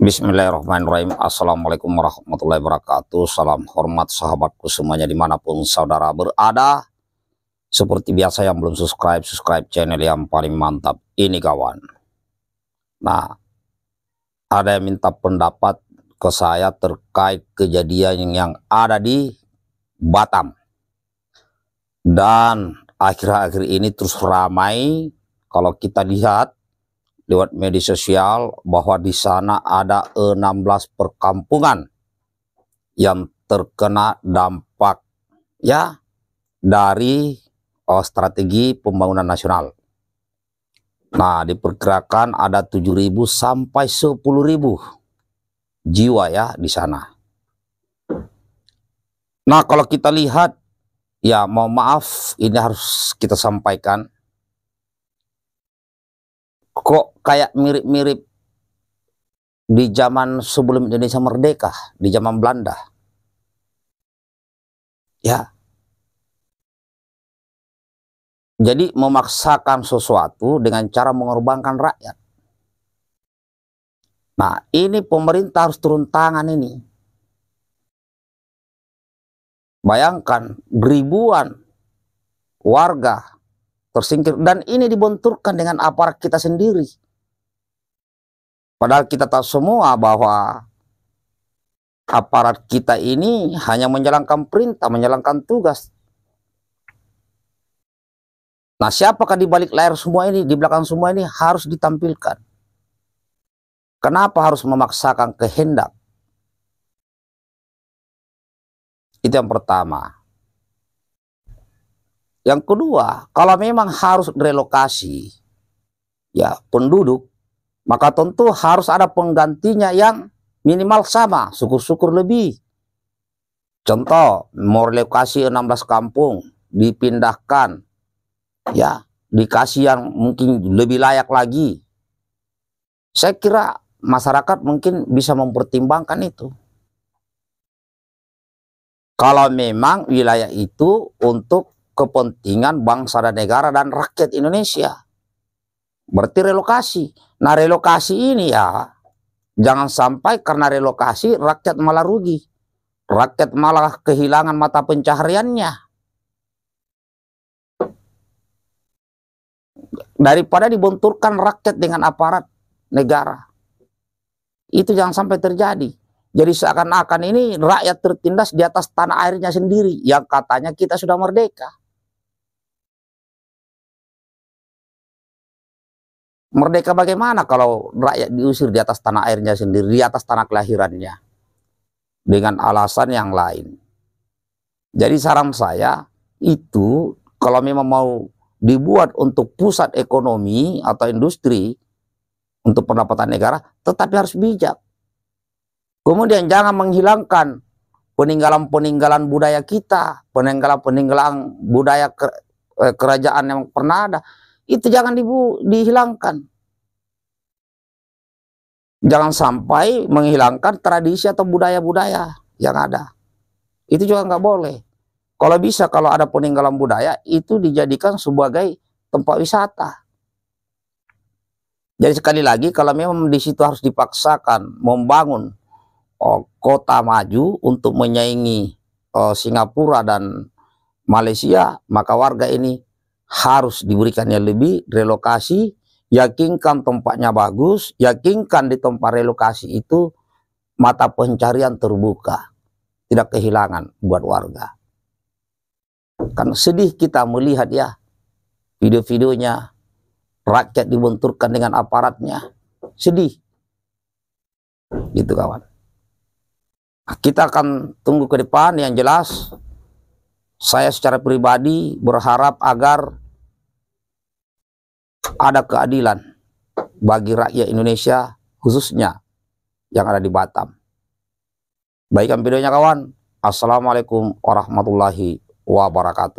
Bismillahirrahmanirrahim Assalamualaikum warahmatullahi wabarakatuh Salam hormat sahabatku semuanya dimanapun saudara berada Seperti biasa yang belum subscribe Subscribe channel yang paling mantap ini kawan Nah Ada yang minta pendapat ke saya terkait kejadian yang ada di Batam Dan akhir-akhir ini terus ramai Kalau kita lihat lewat media sosial bahwa di sana ada 16 perkampungan yang terkena dampak ya dari oh, strategi pembangunan nasional. Nah, diperkirakan ada 7.000 sampai 10.000 jiwa ya di sana. Nah, kalau kita lihat ya mohon maaf ini harus kita sampaikan kok kayak mirip-mirip di zaman sebelum Indonesia merdeka, di zaman Belanda. Ya. Jadi memaksakan sesuatu dengan cara mengorbankan rakyat. Nah, ini pemerintah harus turun tangan ini. Bayangkan ribuan warga tersingkir dan ini dibenturkan dengan aparat kita sendiri. Padahal kita tahu semua bahwa aparat kita ini hanya menjalankan perintah, menjalankan tugas. Nah, siapakah di balik layar semua ini, di belakang semua ini harus ditampilkan. Kenapa harus memaksakan kehendak? Itu yang pertama. Yang kedua, kalau memang harus relokasi ya penduduk, maka tentu harus ada penggantinya yang minimal sama, syukur-syukur lebih. Contoh, mau relokasi 16 kampung dipindahkan ya, dikasih yang mungkin lebih layak lagi. Saya kira masyarakat mungkin bisa mempertimbangkan itu. Kalau memang wilayah itu untuk kepentingan bangsa dan negara dan rakyat Indonesia. Berarti relokasi. Nah relokasi ini ya, jangan sampai karena relokasi rakyat malah rugi. Rakyat malah kehilangan mata pencahariannya. Daripada dibunturkan rakyat dengan aparat negara. Itu jangan sampai terjadi. Jadi seakan-akan ini rakyat tertindas di atas tanah airnya sendiri yang katanya kita sudah merdeka. Merdeka bagaimana kalau rakyat diusir di atas tanah airnya sendiri, di atas tanah kelahirannya. Dengan alasan yang lain. Jadi saran saya itu kalau memang mau dibuat untuk pusat ekonomi atau industri untuk pendapatan negara, tetapi harus bijak. Kemudian jangan menghilangkan peninggalan-peninggalan budaya kita, peninggalan-peninggalan budaya eh, kerajaan yang pernah ada itu jangan dibu dihilangkan. Jangan sampai menghilangkan tradisi atau budaya-budaya yang ada. Itu juga nggak boleh. Kalau bisa, kalau ada peninggalan budaya, itu dijadikan sebagai tempat wisata. Jadi sekali lagi, kalau memang di situ harus dipaksakan membangun oh, kota maju untuk menyaingi oh, Singapura dan Malaysia, maka warga ini harus diberikannya lebih relokasi, yakinkan tempatnya bagus, yakinkan di tempat relokasi itu mata pencarian terbuka, tidak kehilangan buat warga. Kan sedih kita melihat ya video-videonya, rakyat dibenturkan dengan aparatnya, sedih. Gitu kawan. Nah, kita akan tunggu ke depan yang jelas. Saya secara pribadi berharap agar ada keadilan bagi rakyat Indonesia khususnya yang ada di Batam. Baikkan videonya kawan. Assalamualaikum warahmatullahi wabarakatuh.